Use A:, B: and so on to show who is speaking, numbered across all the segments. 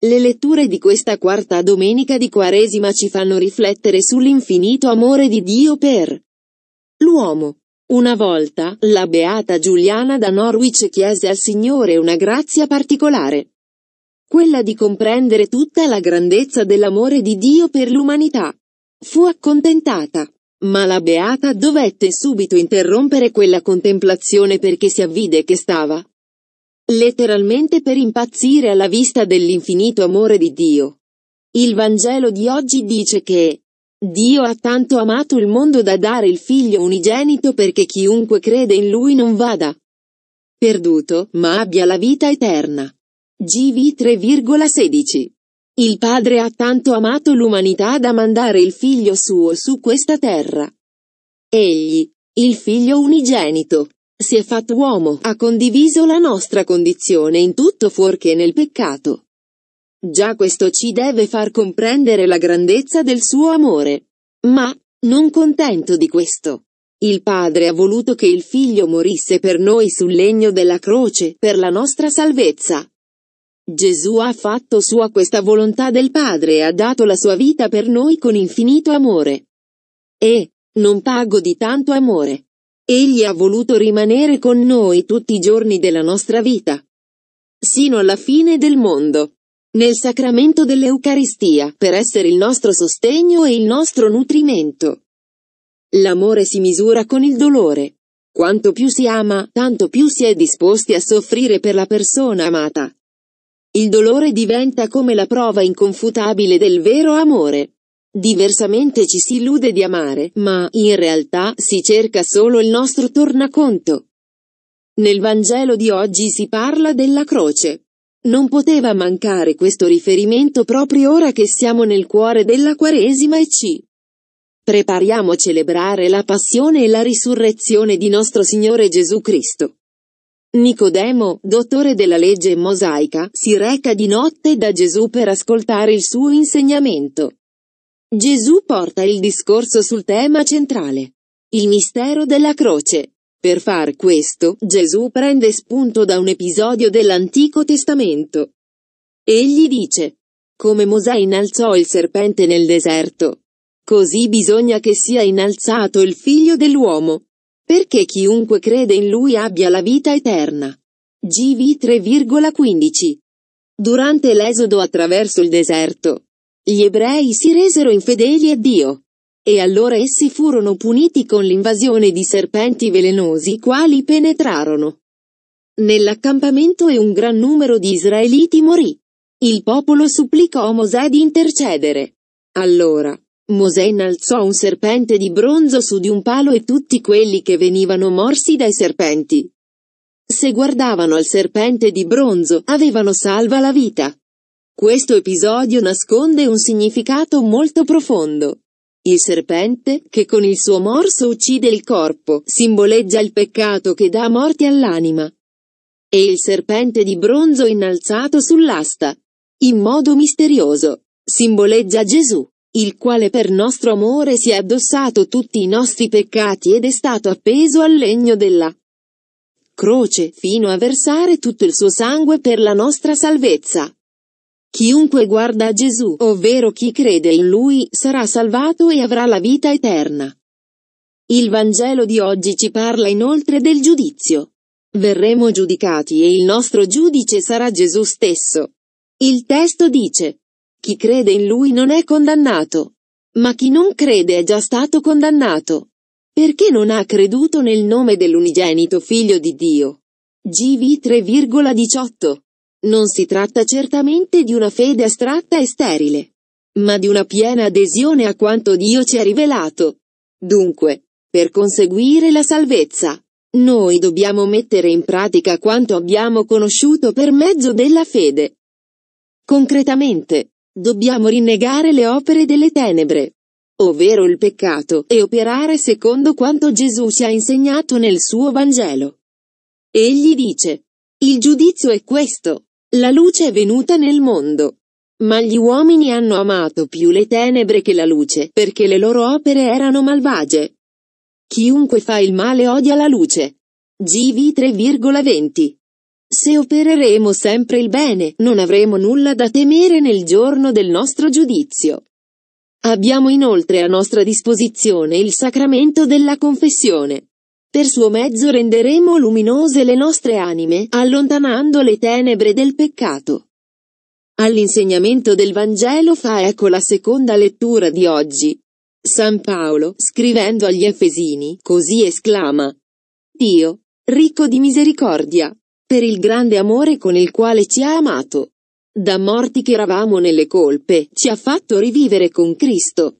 A: Le letture di questa quarta domenica di Quaresima ci fanno riflettere sull'infinito amore di Dio per l'uomo. Una volta, la beata Giuliana da Norwich chiese al Signore una grazia particolare. Quella di comprendere tutta la grandezza dell'amore di Dio per l'umanità. Fu accontentata. Ma la beata dovette subito interrompere quella contemplazione perché si avvide che stava letteralmente per impazzire alla vista dell'infinito amore di Dio. Il Vangelo di oggi dice che Dio ha tanto amato il mondo da dare il figlio unigenito perché chiunque crede in lui non vada perduto, ma abbia la vita eterna. GV 3,16 il Padre ha tanto amato l'umanità da mandare il figlio suo su questa terra. Egli, il figlio unigenito, si è fatto uomo, ha condiviso la nostra condizione in tutto fuorché nel peccato. Già questo ci deve far comprendere la grandezza del suo amore. Ma, non contento di questo, il Padre ha voluto che il Figlio morisse per noi sul legno della croce, per la nostra salvezza. Gesù ha fatto sua questa volontà del Padre e ha dato la sua vita per noi con infinito amore. E, non pago di tanto amore, Egli ha voluto rimanere con noi tutti i giorni della nostra vita, sino alla fine del mondo, nel sacramento dell'Eucaristia, per essere il nostro sostegno e il nostro nutrimento. L'amore si misura con il dolore. Quanto più si ama, tanto più si è disposti a soffrire per la persona amata. Il dolore diventa come la prova inconfutabile del vero amore. Diversamente ci si illude di amare, ma in realtà si cerca solo il nostro tornaconto. Nel Vangelo di oggi si parla della croce. Non poteva mancare questo riferimento proprio ora che siamo nel cuore della Quaresima e ci prepariamo a celebrare la passione e la risurrezione di nostro Signore Gesù Cristo. Nicodemo, dottore della legge mosaica, si reca di notte da Gesù per ascoltare il suo insegnamento. Gesù porta il discorso sul tema centrale, il mistero della croce. Per far questo, Gesù prende spunto da un episodio dell'Antico Testamento. Egli dice, come Mosè innalzò il serpente nel deserto, così bisogna che sia innalzato il figlio dell'uomo, perché chiunque crede in lui abbia la vita eterna. GV 3,15 Durante l'esodo attraverso il deserto, gli ebrei si resero infedeli a Dio. E allora essi furono puniti con l'invasione di serpenti velenosi quali penetrarono. Nell'accampamento e un gran numero di israeliti morì. Il popolo supplicò Mosè di intercedere. Allora, Mosè innalzò un serpente di bronzo su di un palo e tutti quelli che venivano morsi dai serpenti. Se guardavano al serpente di bronzo, avevano salva la vita. Questo episodio nasconde un significato molto profondo. Il serpente, che con il suo morso uccide il corpo, simboleggia il peccato che dà morte all'anima. E il serpente di bronzo innalzato sull'asta, in modo misterioso, simboleggia Gesù, il quale per nostro amore si è addossato tutti i nostri peccati ed è stato appeso al legno della croce, fino a versare tutto il suo sangue per la nostra salvezza. Chiunque guarda a Gesù, ovvero chi crede in Lui, sarà salvato e avrà la vita eterna. Il Vangelo di oggi ci parla inoltre del giudizio. Verremo giudicati e il nostro giudice sarà Gesù stesso. Il testo dice, chi crede in Lui non è condannato, ma chi non crede è già stato condannato, perché non ha creduto nel nome dell'unigenito Figlio di Dio. GV 3,18 non si tratta certamente di una fede astratta e sterile, ma di una piena adesione a quanto Dio ci ha rivelato. Dunque, per conseguire la salvezza, noi dobbiamo mettere in pratica quanto abbiamo conosciuto per mezzo della fede. Concretamente, dobbiamo rinnegare le opere delle tenebre, ovvero il peccato, e operare secondo quanto Gesù ci ha insegnato nel suo Vangelo. Egli dice, il giudizio è questo. La luce è venuta nel mondo. Ma gli uomini hanno amato più le tenebre che la luce, perché le loro opere erano malvagie. Chiunque fa il male odia la luce. GV 3,20. Se opereremo sempre il bene, non avremo nulla da temere nel giorno del nostro giudizio. Abbiamo inoltre a nostra disposizione il sacramento della confessione. Per suo mezzo renderemo luminose le nostre anime, allontanando le tenebre del peccato. All'insegnamento del Vangelo fa ecco la seconda lettura di oggi. San Paolo, scrivendo agli Efesini, così esclama Dio, ricco di misericordia, per il grande amore con il quale ci ha amato. Da morti che eravamo nelle colpe, ci ha fatto rivivere con Cristo.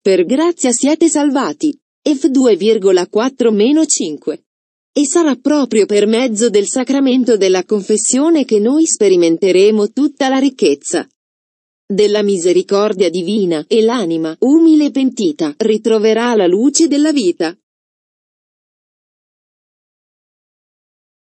A: Per grazia siete salvati. F2,4-5. E sarà proprio per mezzo del sacramento della confessione che noi sperimenteremo tutta la ricchezza della misericordia divina e l'anima, umile e pentita, ritroverà la luce della vita.